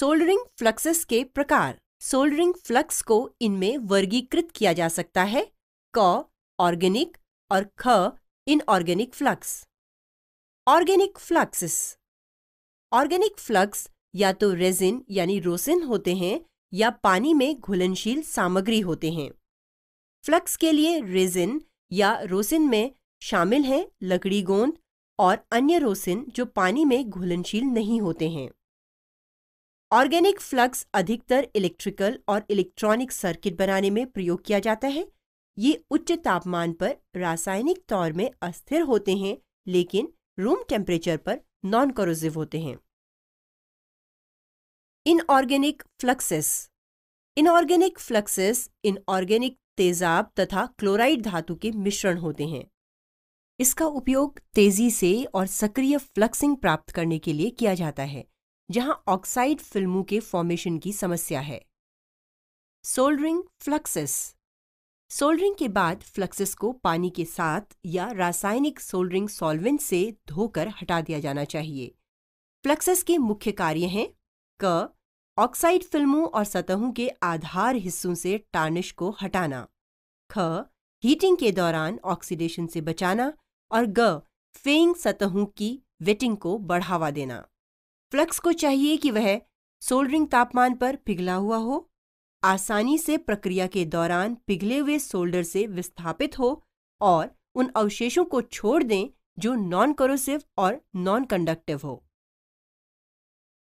soldering fluxes के प्रकार soldering flux को इनमें वर्गीकृत किया जा सकता है क ऑर्गेनिक और ख inorganic flux organic fluxes organic flux या तो रेजिन यानी रोसिन होते हैं या पानी में घुलनशील सामग्री होते हैं फ्लक्स के लिए रेजिन या रोसिन में शामिल हैं लकड़ी गोंद और अन्य रोसिन जो पानी में घुलनशील नहीं होते हैं ऑर्गेनिक फ्लक्स अधिकतर इलेक्ट्रिकल और इलेक्ट्रॉनिक सर्किट बनाने में प्रयोग किया जाता है ये उच्च तापमान पर रासायनिक तौर में अस्थिर होते हैं लेकिन रूम टेम्परेचर पर नॉन करोजिव होते हैं inorganic fluxes inorganic fluxes inorganic तेजाब तथा क्लोराइड धातु के मिश्रण होते हैं इसका उपयोग तेजी से और सक्रिय फ्लक्सिंग प्राप्त करने के लिए किया जाता है जहां ऑक्साइड फिल्मों के फॉर्मेशन की समस्या है सोल्डरिंग फ्लक्सेस सोल्डरिंग के बाद फ्लक्सेस को पानी के साथ या रासायनिक सोल्डरिंग सॉल्वेंट से धोकर हटा दिया जाना चाहिए फ्लक्सेस के मुख्य कार्य हैं क ऑक्साइड फिल्मों और सतहों के आधार हिस्सों से टार्निश को हटाना ख हीटिंग के दौरान ऑक्सीडेशन से बचाना और ग फेइंग सतहों की वेटिंग को बढ़ावा देना फ्लक्स को चाहिए कि वह सोल्डरिंग तापमान पर पिघला हुआ हो आसानी से प्रक्रिया के दौरान पिघले हुए सोल्डर से विस्थापित हो और उन अवशेषों को छोड़ दें जो नॉन करोसिव और नॉन कंडक्टिव हो